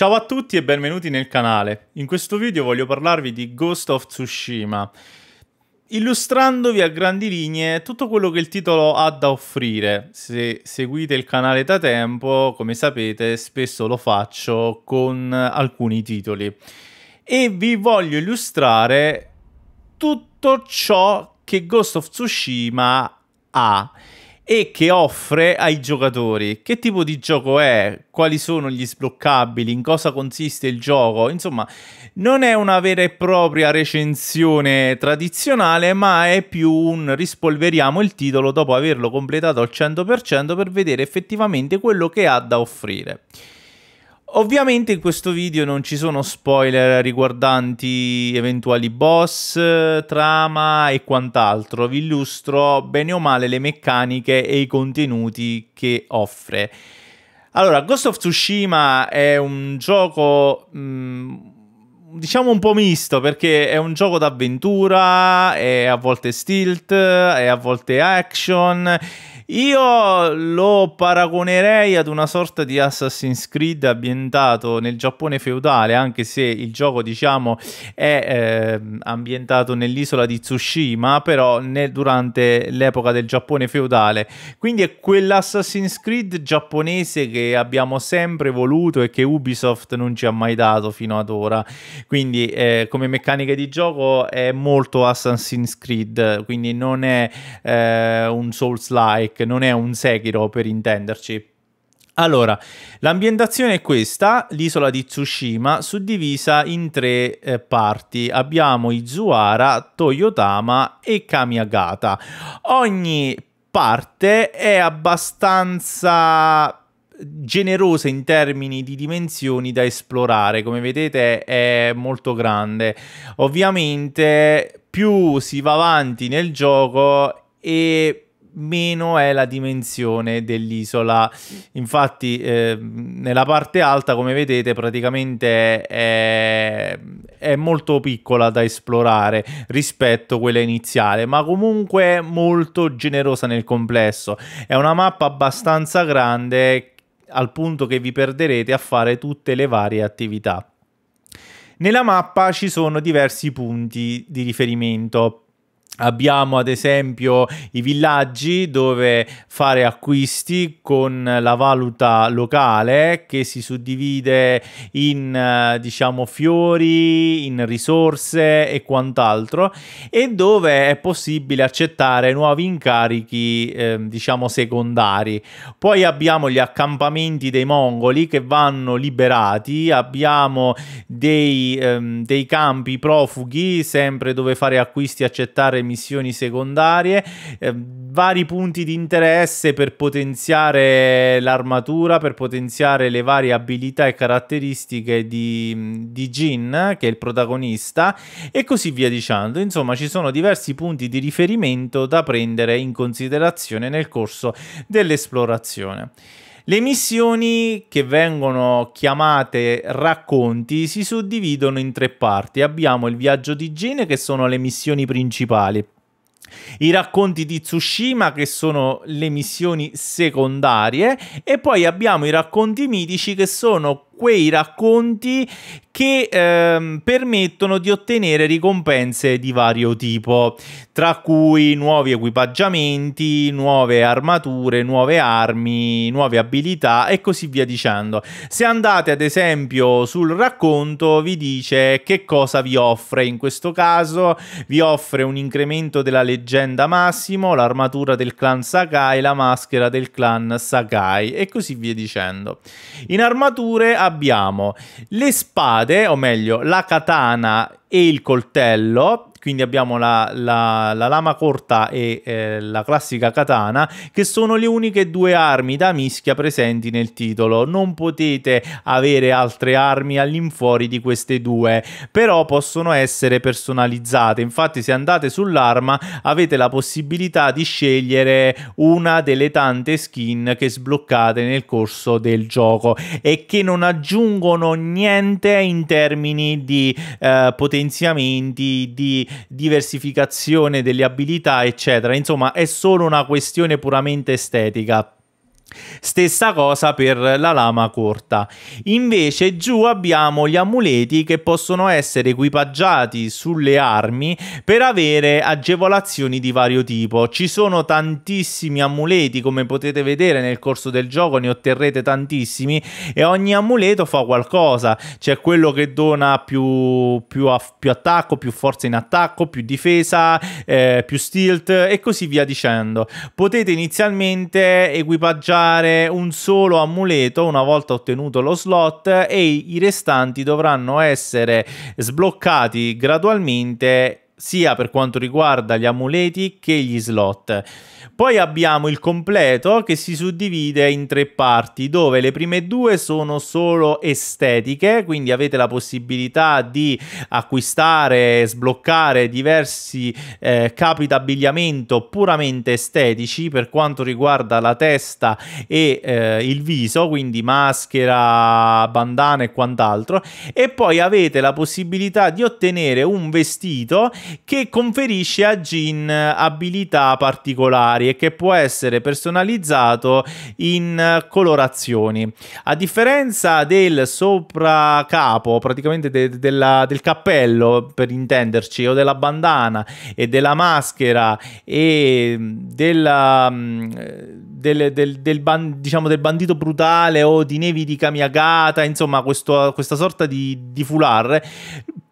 Ciao a tutti e benvenuti nel canale. In questo video voglio parlarvi di Ghost of Tsushima, illustrandovi a grandi linee tutto quello che il titolo ha da offrire. Se seguite il canale da tempo, come sapete, spesso lo faccio con alcuni titoli. E vi voglio illustrare tutto ciò che Ghost of Tsushima ha e che offre ai giocatori. Che tipo di gioco è? Quali sono gli sbloccabili? In cosa consiste il gioco? Insomma, non è una vera e propria recensione tradizionale, ma è più un rispolveriamo il titolo dopo averlo completato al 100% per vedere effettivamente quello che ha da offrire. Ovviamente in questo video non ci sono spoiler riguardanti eventuali boss, trama e quant'altro, vi illustro bene o male le meccaniche e i contenuti che offre. Allora, Ghost of Tsushima è un gioco mm, diciamo un po' misto perché è un gioco d'avventura, è a volte stilt, è a volte action, io lo paragonerei ad una sorta di Assassin's Creed ambientato nel Giappone feudale, anche se il gioco, diciamo, è eh, ambientato nell'isola di Tsushima, però nel, durante l'epoca del Giappone feudale. Quindi è quell'Assassin's Creed giapponese che abbiamo sempre voluto e che Ubisoft non ci ha mai dato fino ad ora. Quindi eh, come meccanica di gioco è molto Assassin's Creed, quindi non è eh, un Souls-like che non è un Sekiro per intenderci. Allora, l'ambientazione è questa, l'isola di Tsushima, suddivisa in tre eh, parti. Abbiamo Izuara, Toyotama e Kamiagata. Ogni parte è abbastanza generosa in termini di dimensioni da esplorare, come vedete è molto grande. Ovviamente più si va avanti nel gioco e meno è la dimensione dell'isola. Infatti, eh, nella parte alta, come vedete, praticamente è, è, molto piccola da esplorare rispetto a quella iniziale, ma comunque molto generosa nel complesso. È una mappa abbastanza grande al punto che vi perderete a fare tutte le varie attività. Nella mappa ci sono diversi punti di riferimento Abbiamo ad esempio i villaggi dove fare acquisti con la valuta locale che si suddivide in eh, diciamo fiori, in risorse e quant'altro e dove è possibile accettare nuovi incarichi eh, diciamo secondari. Poi abbiamo gli accampamenti dei mongoli che vanno liberati, abbiamo dei, ehm, dei campi profughi sempre dove fare acquisti e accettare missioni secondarie, eh, vari punti di interesse per potenziare l'armatura, per potenziare le varie abilità e caratteristiche di, mm, di Jin, che è il protagonista, e così via dicendo. Insomma, ci sono diversi punti di riferimento da prendere in considerazione nel corso dell'esplorazione. Le missioni che vengono chiamate racconti si suddividono in tre parti. Abbiamo il viaggio di Gene che sono le missioni principali. I racconti di Tsushima che sono le missioni secondarie e poi abbiamo i racconti mitici che sono quei racconti che ehm, permettono di ottenere ricompense di vario tipo, tra cui nuovi equipaggiamenti, nuove armature, nuove armi, nuove abilità e così via dicendo. Se andate ad esempio sul racconto vi dice che cosa vi offre, in questo caso vi offre un incremento della leggenda massimo, l'armatura del clan Sakai, la maschera del clan Sakai e così via dicendo. In armature abbiamo le spade, o meglio la katana e il coltello quindi abbiamo la, la, la lama corta e eh, la classica katana, che sono le uniche due armi da mischia presenti nel titolo. Non potete avere altre armi all'infuori di queste due, però possono essere personalizzate. Infatti se andate sull'arma avete la possibilità di scegliere una delle tante skin che sbloccate nel corso del gioco e che non aggiungono niente in termini di eh, potenziamenti, di diversificazione delle abilità, eccetera. Insomma, è solo una questione puramente estetica. Stessa cosa per la lama corta. Invece giù abbiamo gli amuleti che possono essere equipaggiati sulle armi per avere agevolazioni di vario tipo. Ci sono tantissimi amuleti come potete vedere nel corso del gioco, ne otterrete tantissimi e ogni amuleto fa qualcosa. C'è quello che dona più, più, più, attacco, più forza in attacco, più difesa, eh, più stealth e così via dicendo. Potete inizialmente equipaggiare usare un solo amuleto una volta ottenuto lo slot e i restanti dovranno essere sbloccati gradualmente sia per quanto riguarda gli amuleti che gli slot. Poi abbiamo il completo che si suddivide in tre parti, dove le prime due sono solo estetiche, quindi avete la possibilità di acquistare, sbloccare diversi eh, capi d'abbigliamento puramente estetici per quanto riguarda la testa e eh, il viso, quindi maschera, bandana e quant'altro. E poi avete la possibilità di ottenere un vestito che conferisce a Jin abilità particolari e che può essere personalizzato in eh, colorazioni. A differenza del sopracapo, praticamente de della, del cappello per intenderci, o della bandana e della maschera e mm, della, mm, del, del, del, ban diciamo del bandito brutale o di nevi di Kamiagata, insomma questo, questa sorta di, di foulard,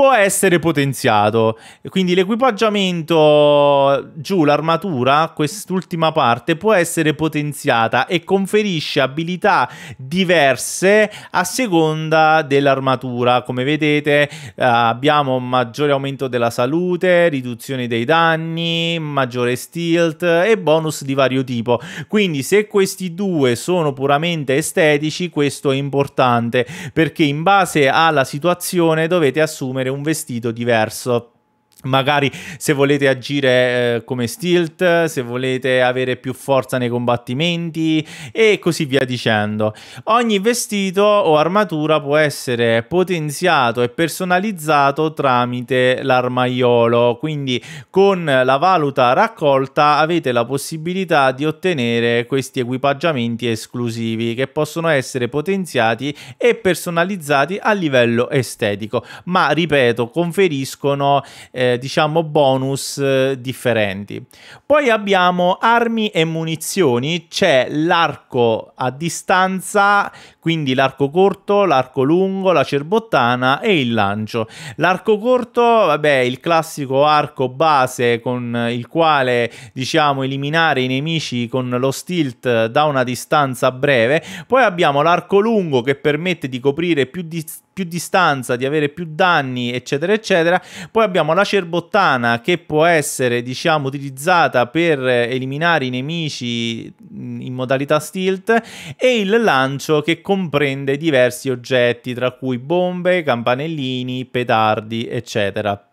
può essere potenziato. Quindi l'equipaggiamento giù, l'armatura, quest'ultima parte, può essere potenziata e conferisce abilità diverse a seconda dell'armatura. Come vedete eh, abbiamo maggiore aumento della salute, riduzione dei danni, maggiore stealth e bonus di vario tipo. Quindi se questi due sono puramente estetici, questo è importante perché in base alla situazione dovete assumere un vestito diverso Magari se volete agire eh, come stilt, se volete avere più forza nei combattimenti e così via dicendo. Ogni vestito o armatura può essere potenziato e personalizzato tramite l'armaiolo, quindi con la valuta raccolta avete la possibilità di ottenere questi equipaggiamenti esclusivi che possono essere potenziati e personalizzati a livello estetico, ma ripeto, conferiscono eh, diciamo bonus eh, differenti. Poi abbiamo armi e munizioni, c'è l'arco a distanza, quindi l'arco corto, l'arco lungo, la cerbottana e il lancio. L'arco corto, vabbè, il classico arco base con il quale diciamo eliminare i nemici con lo stilt da una distanza breve, poi abbiamo l'arco lungo che permette di coprire più distanza distanza, di avere più danni, eccetera, eccetera. Poi abbiamo la cerbottana che può essere, diciamo, utilizzata per eliminare i nemici mm, in modalità stilt e il lancio che con comprende diversi oggetti, tra cui bombe, campanellini, petardi, eccetera.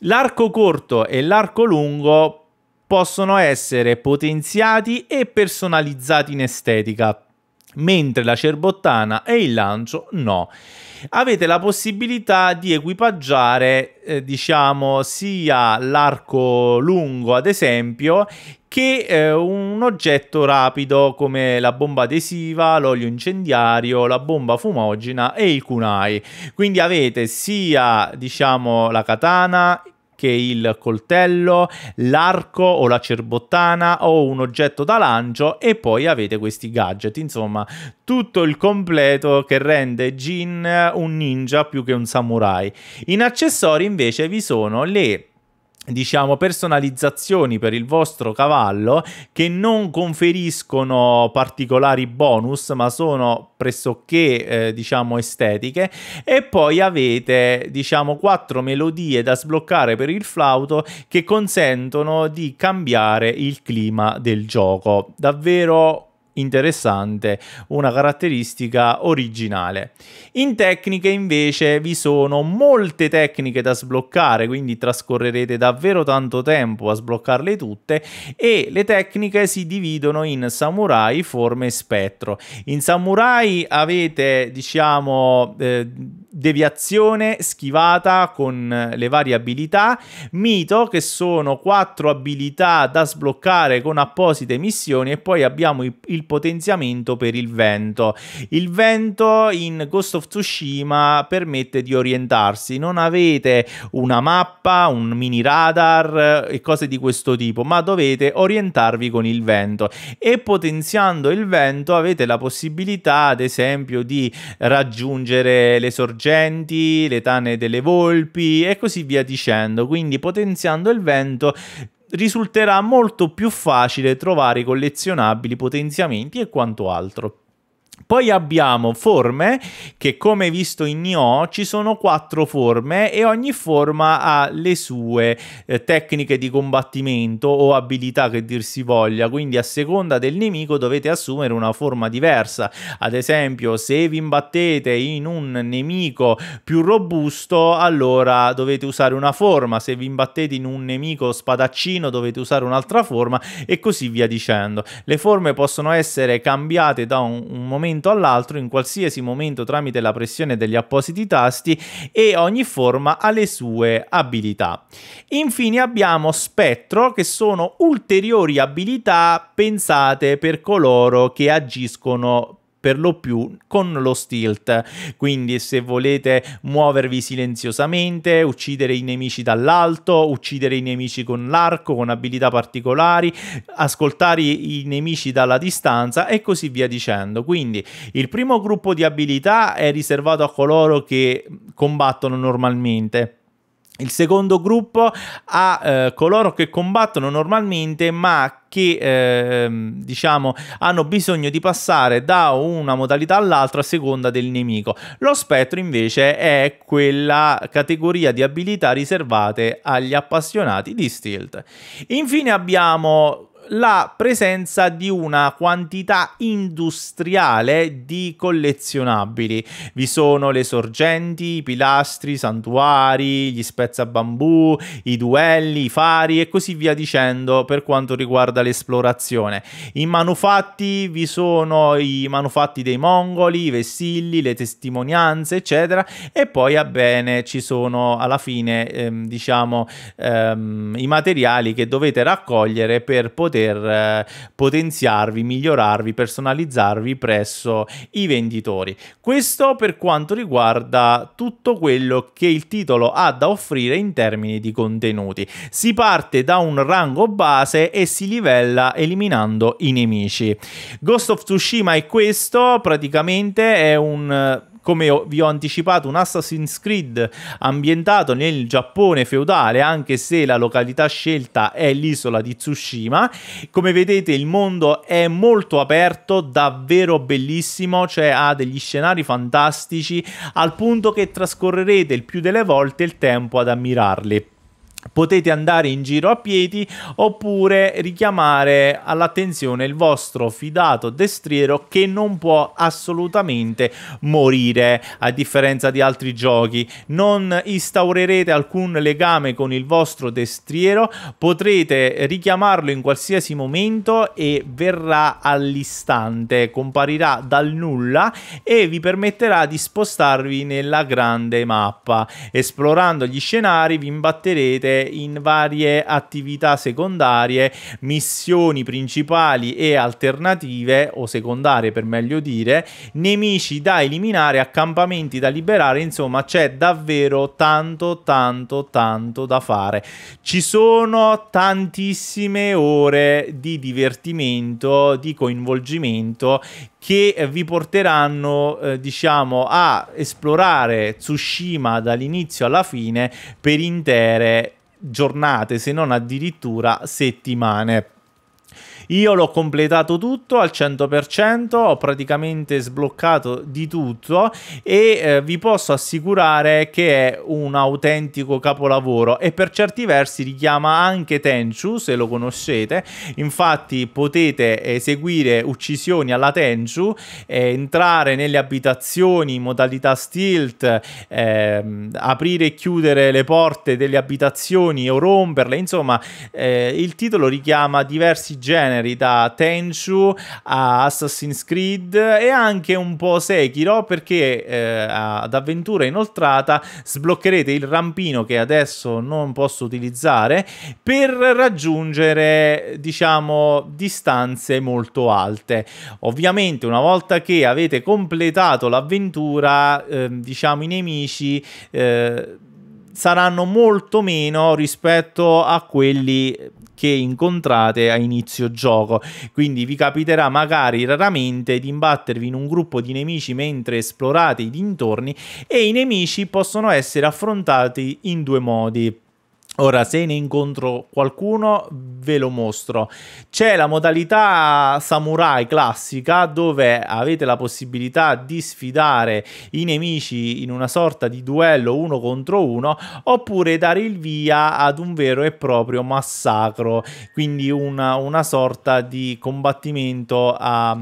L'arco corto e l'arco lungo possono essere potenziati e personalizzati in estetica, mentre la cerbottana e il lancio no. Avete la possibilità di equipaggiare, eh, diciamo, sia l'arco lungo, ad esempio, che eh, un oggetto rapido come la bomba adesiva, l'olio incendiario, la bomba fumogena e il kunai. Quindi avete sia diciamo la katana che il coltello, l'arco o la cerbottana o un oggetto da lancio e poi avete questi gadget, insomma tutto il completo che rende Jin un ninja più che un samurai. In accessori invece vi sono le diciamo personalizzazioni per il vostro cavallo che non conferiscono particolari bonus ma sono pressoché eh, diciamo estetiche e poi avete diciamo quattro melodie da sbloccare per il flauto che consentono di cambiare il clima del gioco davvero interessante, una caratteristica originale. In tecniche invece vi sono molte tecniche da sbloccare, quindi trascorrerete davvero tanto tempo a sbloccarle tutte e le tecniche si dividono in samurai, forme e spettro. In samurai avete diciamo eh, deviazione, schivata con eh, le varie abilità, mito che sono quattro abilità da sbloccare con apposite missioni e poi abbiamo il potenziamento per il vento. Il vento in Ghost of Tsushima permette di orientarsi, non avete una mappa, un mini radar eh, e cose di questo tipo, ma dovete orientarvi con il vento e potenziando il vento avete la possibilità ad esempio di raggiungere le sorgenti sorgenti, le tane delle volpi e così via dicendo. Quindi potenziando il vento risulterà molto più facile trovare i collezionabili, potenziamenti e quanto altro. Poi abbiamo forme che come visto in Nioh ci sono quattro forme e ogni forma ha le sue eh, tecniche di combattimento o abilità che dir si voglia, quindi a seconda del nemico dovete assumere una forma diversa. Ad esempio se vi imbattete in un nemico più robusto allora dovete usare una forma, se vi imbattete in un nemico spadaccino dovete usare un'altra forma e così via dicendo. Le forme possono essere cambiate da un, un momento momento all'altro, in qualsiasi momento tramite la pressione degli appositi tasti e ogni forma ha le sue abilità. Infine abbiamo spettro che sono ulteriori abilità pensate per coloro che agiscono per lo più con lo stilt. Quindi se volete muovervi silenziosamente, uccidere i nemici dall'alto, uccidere i nemici con l'arco, con abilità particolari, ascoltare i nemici dalla distanza e così via dicendo. Quindi il primo gruppo di abilità è riservato a coloro che combattono normalmente il secondo gruppo ha eh, coloro che combattono normalmente ma che eh, diciamo hanno bisogno di passare da una modalità all'altra a seconda del nemico. Lo spettro invece è quella categoria di abilità riservate agli appassionati di Stilt. Infine abbiamo la presenza di una quantità industriale di collezionabili. Vi sono le sorgenti, i pilastri, i santuari, gli spezzabambù, i duelli, i fari e così via dicendo per quanto riguarda l'esplorazione. I manufatti vi sono i manufatti dei mongoli, i vessilli, le testimonianze, eccetera e poi a bene ci sono alla fine ehm, diciamo ehm, i materiali che dovete raccogliere per poter poter eh, potenziarvi, migliorarvi, personalizzarvi presso i venditori. Questo per quanto riguarda tutto quello che il titolo ha da offrire in termini di contenuti. Si parte da un rango base e si livella eliminando i nemici. Ghost of Tsushima è questo, praticamente è un come vi ho anticipato, un Assassin's Creed ambientato nel Giappone feudale, anche se la località scelta è l'isola di Tsushima. Come vedete il mondo è molto aperto, davvero bellissimo, cioè ha degli scenari fantastici al punto che trascorrerete il più delle volte il tempo ad ammirarli potete andare in giro a piedi oppure richiamare all'attenzione il vostro fidato destriero che non può assolutamente morire a differenza di altri giochi non instaurerete alcun legame con il vostro destriero potrete richiamarlo in qualsiasi momento e verrà all'istante comparirà dal nulla e vi permetterà di spostarvi nella grande mappa esplorando gli scenari vi imbatterete in varie attività secondarie, missioni principali e alternative o secondarie per meglio dire, nemici da eliminare, accampamenti da liberare, insomma c'è davvero tanto tanto tanto da fare. Ci sono tantissime ore di divertimento, di coinvolgimento che vi porteranno eh, diciamo a esplorare Tsushima dall'inizio alla fine per intere giornate, se non addirittura settimane. Io l'ho completato tutto al 100%, ho praticamente sbloccato di tutto e eh, vi posso assicurare che è un autentico capolavoro e per certi versi richiama anche Tenchu, se lo conoscete. Infatti potete eseguire eh, uccisioni alla Tenchu, eh, entrare nelle abitazioni in modalità stealth, eh, aprire e chiudere le porte delle abitazioni o romperle, insomma eh, il titolo richiama diversi generi generi da Tenchu a Assassin's Creed e anche un po' Sekiro perché eh, ad avventura inoltrata sbloccherete il rampino che adesso non posso utilizzare per raggiungere diciamo distanze molto alte. Ovviamente una volta che avete completato l'avventura eh, diciamo i nemici eh, saranno molto meno rispetto a quelli che incontrate a inizio gioco. Quindi vi capiterà magari raramente di imbattervi in un gruppo di nemici mentre esplorate i dintorni e i nemici possono essere affrontati in due modi. Ora, se ne incontro qualcuno, ve lo mostro. C'è la modalità samurai classica dove avete la possibilità di sfidare i nemici in una sorta di duello uno contro uno oppure dare il via ad un vero e proprio massacro, quindi una, una sorta di combattimento a,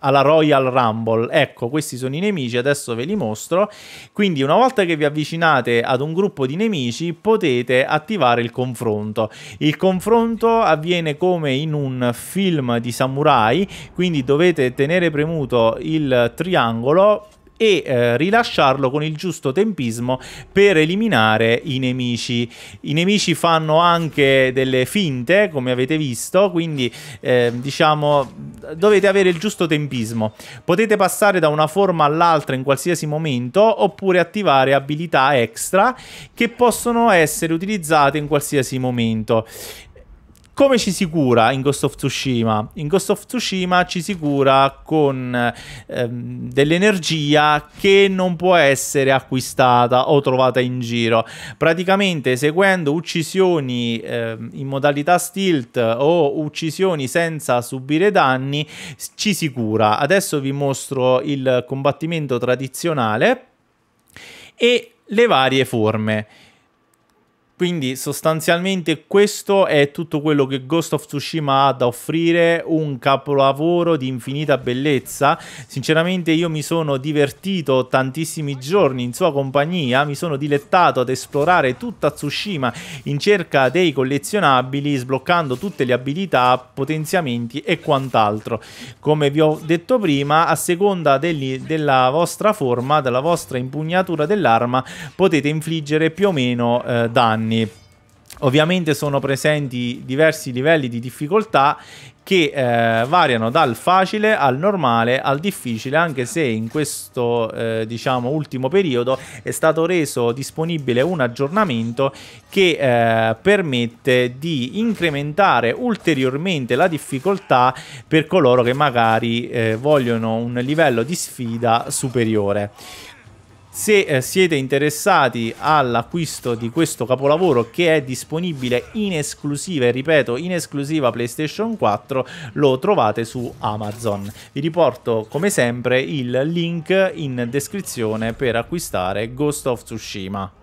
alla Royal Rumble. Ecco, questi sono i nemici, adesso ve li mostro. Quindi una volta che vi avvicinate ad un gruppo di nemici potete attivare il confronto. Il confronto avviene come in un film di samurai, quindi dovete tenere premuto il triangolo e eh, rilasciarlo con il giusto tempismo per eliminare i nemici. I nemici fanno anche delle finte, come avete visto, quindi eh, diciamo dovete avere il giusto tempismo. Potete passare da una forma all'altra in qualsiasi momento oppure attivare abilità extra che possono essere utilizzate in qualsiasi momento. Come ci si cura in Ghost of Tsushima? In Ghost of Tsushima ci si cura con ehm, dell'energia che non può essere acquistata o trovata in giro. Praticamente seguendo uccisioni ehm, in modalità stealth o uccisioni senza subire danni ci si cura. Adesso vi mostro il combattimento tradizionale e le varie forme. Quindi sostanzialmente questo è tutto quello che Ghost of Tsushima ha da offrire, un capolavoro di infinita bellezza. Sinceramente io mi sono divertito tantissimi giorni in sua compagnia, mi sono dilettato ad esplorare tutta Tsushima in cerca dei collezionabili, sbloccando tutte le abilità, potenziamenti e quant'altro. Come vi ho detto prima, a seconda degli, della vostra forma, della vostra impugnatura dell'arma, potete infliggere più o meno eh, danni quindi ovviamente sono presenti diversi livelli di difficoltà che eh, variano dal facile al normale al difficile, anche se in questo eh, diciamo ultimo periodo è stato reso disponibile un aggiornamento che eh, permette di incrementare ulteriormente la difficoltà per coloro che magari eh, vogliono un livello di sfida superiore. Se eh, siete interessati all'acquisto di questo capolavoro che è disponibile in esclusiva, e ripeto, in esclusiva PlayStation 4, lo trovate su Amazon. Vi riporto come sempre il link in descrizione per acquistare Ghost of Tsushima.